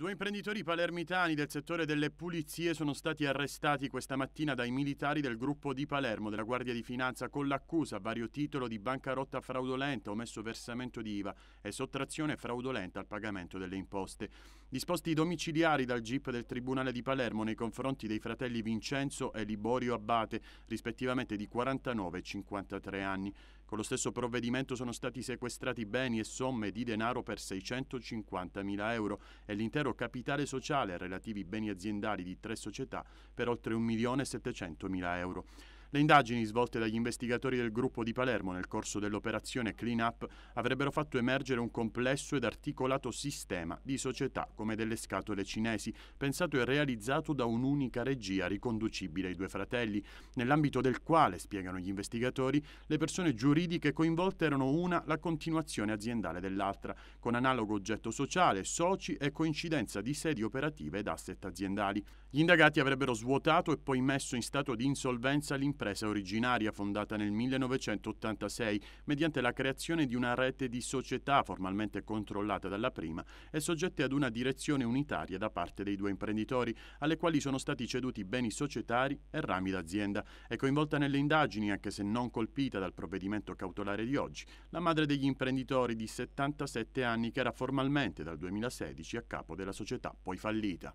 Due imprenditori palermitani del settore delle pulizie sono stati arrestati questa mattina dai militari del gruppo di Palermo della Guardia di Finanza con l'accusa a vario titolo di bancarotta fraudolenta, omesso versamento di IVA e sottrazione fraudolenta al pagamento delle imposte. Disposti domiciliari dal GIP del Tribunale di Palermo nei confronti dei fratelli Vincenzo e Liborio Abbate, rispettivamente di 49 e 53 anni. Con lo stesso provvedimento sono stati sequestrati beni e somme di denaro per 650 mila euro e l'intero euro capitale sociale e relativi beni aziendali di tre società per oltre 1.700.000 euro. Le indagini svolte dagli investigatori del gruppo di Palermo nel corso dell'operazione Clean Up avrebbero fatto emergere un complesso ed articolato sistema di società come delle scatole cinesi, pensato e realizzato da un'unica regia riconducibile ai due fratelli, nell'ambito del quale, spiegano gli investigatori, le persone giuridiche coinvolte erano una la continuazione aziendale dell'altra, con analogo oggetto sociale, soci e coincidenza di sedi operative ed asset aziendali. Gli indagati avrebbero svuotato e poi messo in stato di insolvenza l'impresa impresa originaria fondata nel 1986 mediante la creazione di una rete di società formalmente controllata dalla prima e soggette ad una direzione unitaria da parte dei due imprenditori, alle quali sono stati ceduti beni societari e rami d'azienda. È coinvolta nelle indagini, anche se non colpita dal provvedimento cautelare di oggi, la madre degli imprenditori di 77 anni che era formalmente dal 2016 a capo della società poi fallita.